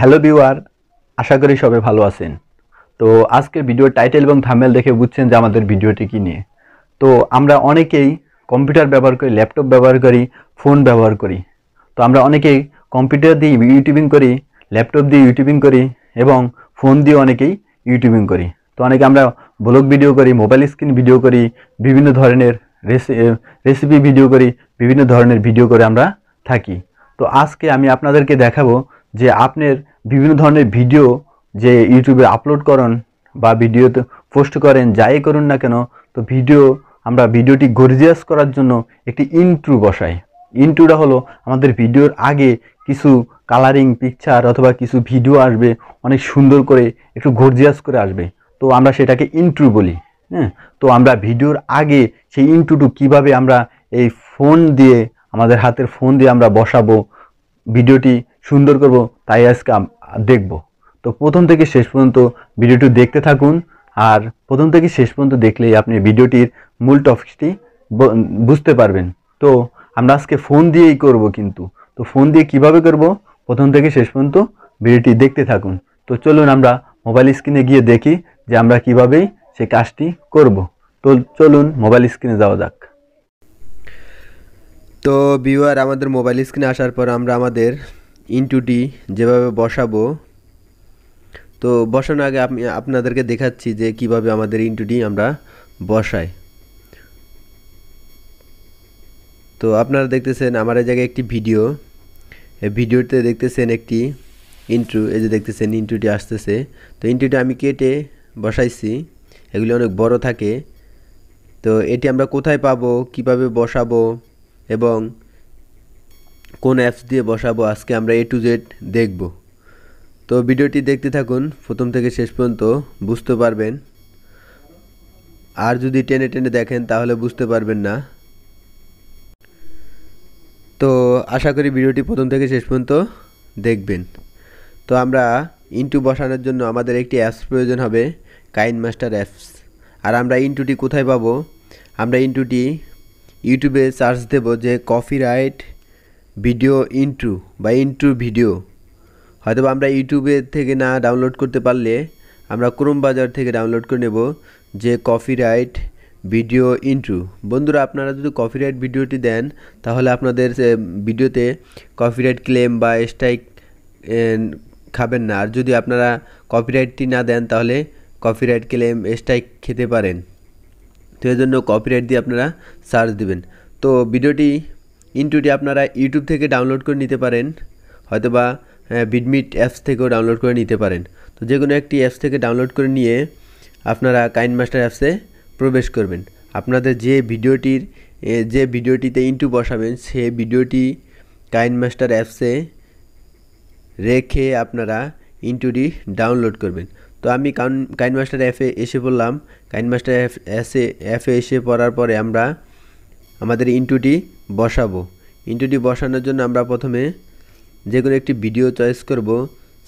hello viewer আশা করি সবাই ভালো আছেন তো আজকের ভিডিও টাইটেল এবং থামেল দেখে বুঝছেন যে আমাদের ভিডিওটি কী নিয়ে তো আমরা অনেকেই কম্পিউটার ব্যবহার করি ল্যাপটপ ব্যবহার করি ফোন ব্যবহার করি তো আমরা অনেকেই কম্পিউটার দিয়ে ইউটিউবিং করি ল্যাপটপ দিয়ে ইউটিউবিং করি এবং ফোন দিয়ে অনেকেই ইউটিউবিং করি তো অনেকে আমরা ব্লগ ভিডিও করি মোবাইল স্ক্রিন ভিডিও করি বিভিন্ন ধরনের রেসিপি ভিডিও করি বিভিন্ন ধরনের ভিডিও করে আমরা থাকি তো আজকে আমি আপনাদেরকে দেখাবো যে আপনার বিভিন্ন ধরনের ভিডিও যে ইউটিউবে আপলোড করেন বা ভিডিওতে পোস্ট করেন যাই করুন না কেন তো ভিডিও আমরা ভিডিওটি গর্জিয়াস করার জন্য একটি ইন্ট্রু বসাই ইন্ট্রুটা হলো আমাদের ভিডিওর আগে কিছু কালারিং পিকচার অথবা কিছু ভিডিও আসবে অনেক সুন্দর করে একটু গর্জিয়াস করে আসবে তো আমরা সেটাকে ইন্ট্রু বলি হ্যাঁ তো আমরা ভিডিওর আগে সেই ইন্ট্রুটু কিভাবে আমরা এই ফোন দিয়ে আমাদের হাতের ফোন দিয়ে আমরা বসাবো ভিডিওটি সুন্দর করব তাই আজকে দেখব তো প্রথম থেকে শেষ পর্যন্ত ভিডিওটি দেখতে থাকুন আর প্রথম থেকে শেষ পর্যন্ত দেখলেই আপনি ভিডিওটির মূল টপিকটি বুঝতে পারবেন তো আমরা আজকে ফোন দিয়েই করব কিন্তু তো ফোন দিয়ে কিভাবে করব প্রথম থেকে শেষ পর্যন্ত ভিডিওটি দেখতে থাকুন তো চলুন আমরা মোবাইল স্ক্রিনে গিয়ে দেখি যে আমরা কিভাবেই সে কাজটি করব তো চলুন মোবাইল স্ক্রিনে যাওয়া যাক তো ভিউয়ার আমাদের মোবাইল স্ক্রিনে আসার পর আমরা আমাদের ইনটুটি যেভাবে বসাবো তো বসানোর আগে আমি আপনাদেরকে দেখাচ্ছি যে কিভাবে আমাদের ইনটুটি আমরা বসাই তো আপনারা দেখতেছেন আমার এই জায়গায় একটি ভিডিও ভিডিওতে দেখতেছেন একটি ইন্ট্রু এই যে দেখতেছেন ইন্ট্রুটি আসতেছে তো ইন্ট্রুটি আমি কেটে বসাইছি এগুলি অনেক বড় থাকে তো এটি আমরা কোথায় পাবো কিভাবে বসাবো এবং কোন অ্যাপস দিয়ে বসাবো আজকে আমরা এ টু জেড দেখব তো ভিডিওটি দেখতে থাকুন প্রথম থেকে শেষ পর্যন্ত বুঝতে পারবেন আর যদি টেনে টেনে দেখেন তাহলে বুঝতে পারবেন না তো আশা করি ভিডিওটি প্রথম থেকে শেষ পর্যন্ত দেখবেন তো আমরা ইন্টু বসানোর জন্য আমাদের একটি অ্যাপস প্রয়োজন হবে কাইন মাস্টার অ্যাপস আর আমরা ইন্টুটি কোথায় পাবো আমরা ইন্টুটি ইউটিউবে সার্চ দেব যে কফি রাইট ভিডিও ইন্ট্রু বা ইন্ট্রু ভিডিও হয়তো আমরা ইউটিউবে থেকে না ডাউনলোড করতে পারলে আমরা ক্রোম বাজার থেকে ডাউনলোড করে নেব যে কফি রাইট ভিডিও ইন্ট্রু বন্ধুরা আপনারা যদি কফি রাইট ভিডিওটি দেন তাহলে আপনাদের ভিডিওতে কফি রাইট ক্লেম বা স্ট্রাইক খাবেন না আর যদি আপনারা কপিরাইটটি না দেন তাহলে কপিরাইট ক্লেম স্ট্রাইক খেতে পারেন তো এর জন্য কপিরাইট দিয়ে আপনারা সার্চ দেবেন তো ভিডিওটি ইনটুটি আপনারা ইউটিউব থেকে ডাউনলোড করে নিতে পারেন হয়তোবা বিডমিট অ্যাপস থেকেও ডাউনলোড করে নিতে পারেন তো যে কোনো একটি অ্যাপস থেকে ডাউনলোড করে নিয়ে আপনারা কাইন মাস্টার অ্যাপসে প্রবেশ করবেন আপনাদের যে ভিডিওটির যে ভিডিওটিতে ইনটু বসাবেন সেই ভিডিওটি কাইন মাস্টার অ্যাপসে রেখে আপনারা ইনটুটি ডাউনলোড করবেন তো আমি কাউন কাইন মাস্টার অ্যাপে এসে পড়লাম কাইন মাস্টার অ্যাপ এসে অ্যাপে এসে পড়ার পরে আমরা আমাদের ইন্টুটি বসাবো ইন্টুটি বসানোর জন্য আমরা প্রথমে যে কোনো একটি ভিডিও চয়েস করব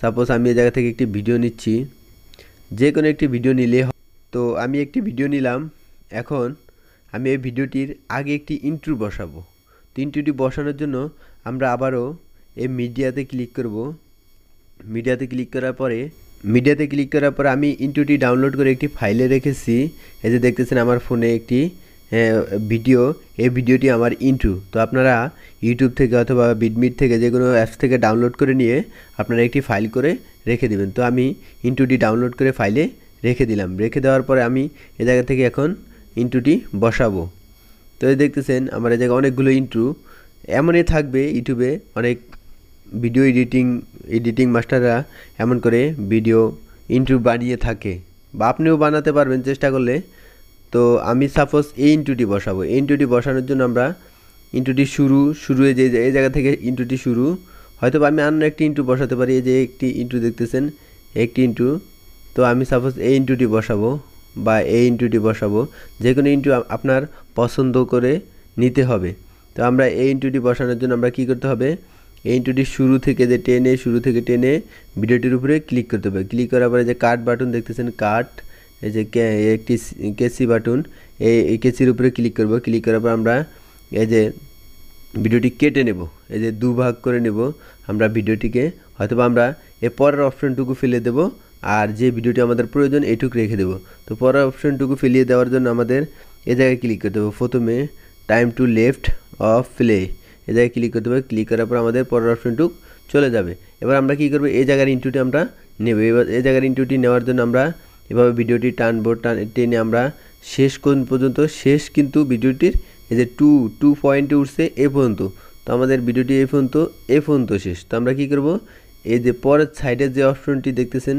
সাপোজ আমি এ জায়গা থেকে একটি ভিডিও নিচ্ছি যে কোনো একটি ভিডিও নিলে তো আমি একটি ভিডিও নিলাম এখন আমি এই ভিডিওটির আগে একটি ইন্ট্রু বসাবো তো ইন্ট্রুটি বসানোর জন্য আমরা আবারও এই মিডিয়াতে ক্লিক করব মিডিয়াতে ক্লিক করার পরে মিডিয়াতে ক্লিক করার পর আমি ইন্টুটি ডাউনলোড করে একটি ফাইলে রেখেছি এই যে দেখতেছেন আমার ফোনে একটি ভিডিও এই ভিডিওটি আমার ইন্টু তো আপনারা ইউটিউব থেকে অথবা বিডমিট থেকে যে কোনো অ্যাপস থেকে ডাউনলোড করে নিয়ে আপনারা একটি ফাইল করে রেখে দেবেন তো আমি ইন্টুটি ডাউনলোড করে ফাইলে রেখে দিলাম রেখে দেওয়ার পরে আমি এ জায়গা থেকে এখন ইন্টুটি বসাবো তো দেখতেছেন আমার এ জায়গায় অনেকগুলো ইন্টু এমনই থাকবে ইউটিউবে অনেক ভিডিও এডিটিং এডিটিং মাস্টাররা এমন করে ভিডিও ইন্টু বানিয়ে থাকে বা আপনিও বানাতে পারবেন চেষ্টা করলে তো আমি সাপোজ এই ইন্টুটি বসাবো এই ইন্টুটি বসানোর জন্য আমরা ইন্টুটি শুরু শুরু যে এই জায়গা থেকে ইন্টুটি শুরু হয়তো আমি অন্য একটি ইন্টু বসাতে পারি এই যে একটি ইন্টু দেখতেছেন একটি ইন্টু তো আমি সাপোজ এই ইন্টুটি বসাবো বা এই ইন্টুটি বসাবো যে কোনো ইন্টু আপনার পছন্দ করে নিতে হবে তো আমরা এই ইন্টুটি বসানোর জন্য আমরা কি করতে হবে এই ইন্টুটির শুরু থেকে যে টেনে শুরু থেকে টেনে ভিডিওটির উপরে ক্লিক করতে হবে ক্লিক করার পরে যে কাট বাটন দেখতেছেন কাট এই যে একটি কেসি বাটন এই কেসির উপরে ক্লিক করব ক্লিক করার পর আমরা এই যে ভিডিওটি কেটে নেব এই যে দুভাগ করে নেব আমরা ভিডিওটিকে হয়তো আমরা এ পরের অপশনটুকু ফেলে দেব আর যে ভিডিওটি আমাদের প্রয়োজন এটুকু রেখে দেব তো পরের অপশনটুকু ফেলিয়ে দেওয়ার জন্য আমাদের এ জায়গায় ক্লিক করতে হবে প্রথমে time to left of play এ জায়গায় ক্লিক করতে হবে ক্লিক করার পর আমাদের পরের অপশনটুক চলে যাবে এবার আমরা কি করব এই জায়গার ইন্টুটি আমরা নেব এবার এই জায়গার ইন্টুটি নেওয়ার জন্য আমরা এভাবে ভিডিওটি টানবো টান টেনে আমরা শেষ কোন পর্যন্ত শেষ কিন্তু ভিডিওটির এই যে টু টু পয়েন্টে উঠছে এ পর্যন্ত তো আমাদের ভিডিওটি এ পর্যন্ত এ পর্যন্ত শেষ তো আমরা কি করব এই যে পরের সাইডের যে অপশনটি দেখতেছেন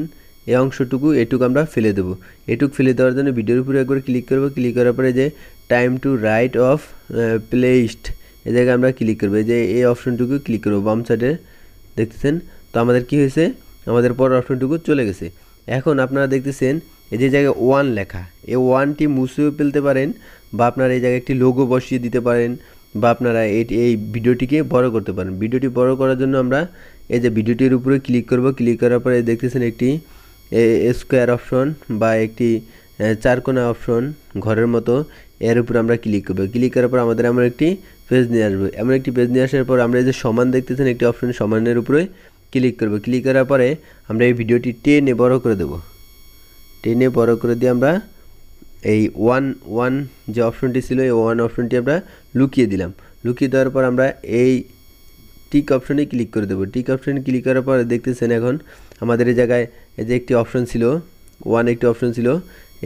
এই অংশটুকু এটুকু আমরা ফেলে দেবো এটুক ফেলে দেওয়ার জন্য ভিডিওর উপরে একবার ক্লিক করবো ক্লিক করার পরে যে time to right of playlist এই জায়গায় আমরা ক্লিক করবো এই যে এই অপশনটুকু ক্লিক করবো বাম সাইডে দেখতেছেন তো আমাদের কি হয়েছে আমাদের পরের অপশনটুকু চলে গেছে এখন আপনারা দেখতেছেন এই যে জায়গায় ওয়ান লেখা এই ওয়ানটি মুছেও ফেলতে পারেন বা আপনারা এই জায়গায় একটি লোগো বসিয়ে দিতে পারেন বা আপনারা এটি এই ভিডিওটিকে বড় করতে পারেন ভিডিওটি বড় করার জন্য আমরা এই যে ভিডিওটির উপরে ক্লিক করব ক্লিক করার পরে দেখতেছেন একটি স্কোয়ার অপশন বা একটি চারকোনা অপশন ঘরের মতো এর উপর আমরা ক্লিক করবো ক্লিক করার পর আমাদের আমরা একটি পেজ নিয়ে আসবো এমন একটি পেজ নিয়ে আসার পর আমরা এই যে সমান দেখতেছেন একটি অপশন সমানের উপরে ক্লিক করব ক্লিক করার পরে আমরা এই ভিডিওটি টেনে বড় করে দেব টেনে বড় করে দিয়ে আমরা এই ওয়ান ওয়ান যে অপশনটি ছিল এই ওয়ান অপশনটি আমরা লুকিয়ে দিলাম লুকিয়ে দেওয়ার পর আমরা এই টিক অপশনে ক্লিক করে দেবো টিক অপশনে ক্লিক করার পর দেখতেছেন এখন আমাদের এই জায়গায় এই যে একটি অপশন ছিল ওয়ান একটি অপশন ছিল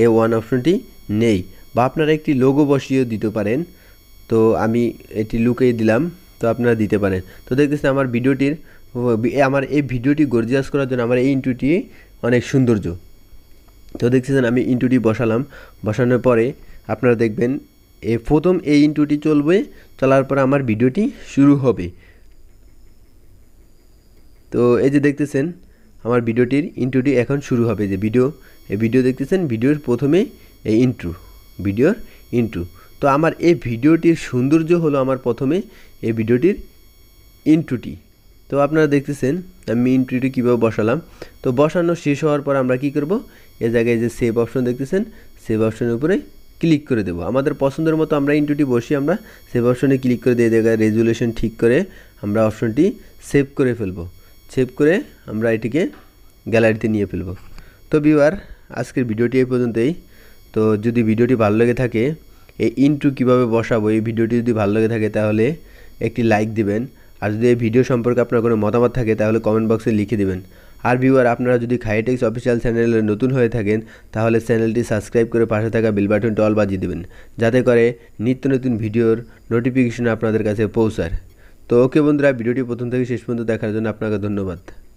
এই ওয়ান অপশনটি নেই বা আপনারা একটি লোগো বসিয়েও দিতে পারেন তো আমি এটি লুকিয়ে দিলাম তো আপনারা দিতে পারেন তো দেখতেছি আমার ভিডিওটির আমার এই ভিডিওটি গর্জিয়াস করার জন্য আমার এই ইন্টুটি অনেক সৌন্দর্য তো দেখতেছেন আমি ইন্টুটি বসালাম বসানোর পরে আপনারা দেখবেন এ প্রথম এই ইন্টুটি চলবে চলার পরে আমার ভিডিওটি শুরু হবে তো এই যে দেখতেছেন আমার ভিডিওটির ইন্টুটি এখন শুরু হবে যে ভিডিও এই ভিডিও দেখতেছেন ভিডিওর প্রথমে এই ইন্ট্রু ভিডিওর ইন্ট্রু তো আমার এই ভিডিওটির সৌন্দর্য হলো আমার প্রথমে এই ভিডিওটির ইন্টুটি তো আপনারা দেখতেছেন আমি ইন্টুটি কীভাবে বসালাম তো বসানো শেষ হওয়ার পর আমরা কি করব এ জায়গায় যে সেভ অপশন দেখতেছেন সেভ অপশনের উপরে ক্লিক করে দেব আমাদের পছন্দের মতো আমরা ইন্টুটি বসি আমরা সেভ অপশনে ক্লিক করে দিয়ে দেখা রেজুলেশন ঠিক করে আমরা অপশনটি সেভ করে ফেলব সেভ করে আমরা এটিকে গ্যালারিতে নিয়ে ফেলব তো বিবার আজকের ভিডিওটি এই পর্যন্তই তো যদি ভিডিওটি ভালো লেগে থাকে এই ইনটু কিভাবে বসাবো এই ভিডিওটি যদি ভালো লেগে থাকে তাহলে একটি লাইক দিবেন আর যদি এই ভিডিও সম্পর্কে আপনার কোনো মতামত থাকে তাহলে কমেন্ট বক্সে লিখে দিবেন আর ভিউয়ার আপনারা যদি খাইটেক্স অফিসিয়াল চ্যানেলে নতুন হয়ে থাকেন তাহলে চ্যানেলটি সাবস্ক্রাইব করে পাশে থাকা বেল বাটনটি টল বাজিয়ে দেবেন যাতে করে নিত্য নতুন ভিডিওর নোটিফিকেশন আপনাদের কাছে পৌঁছার তো ওকে বন্ধুরা ভিডিওটি প্রথম থেকে শেষ পর্যন্ত দেখার জন্য আপনাকে ধন্যবাদ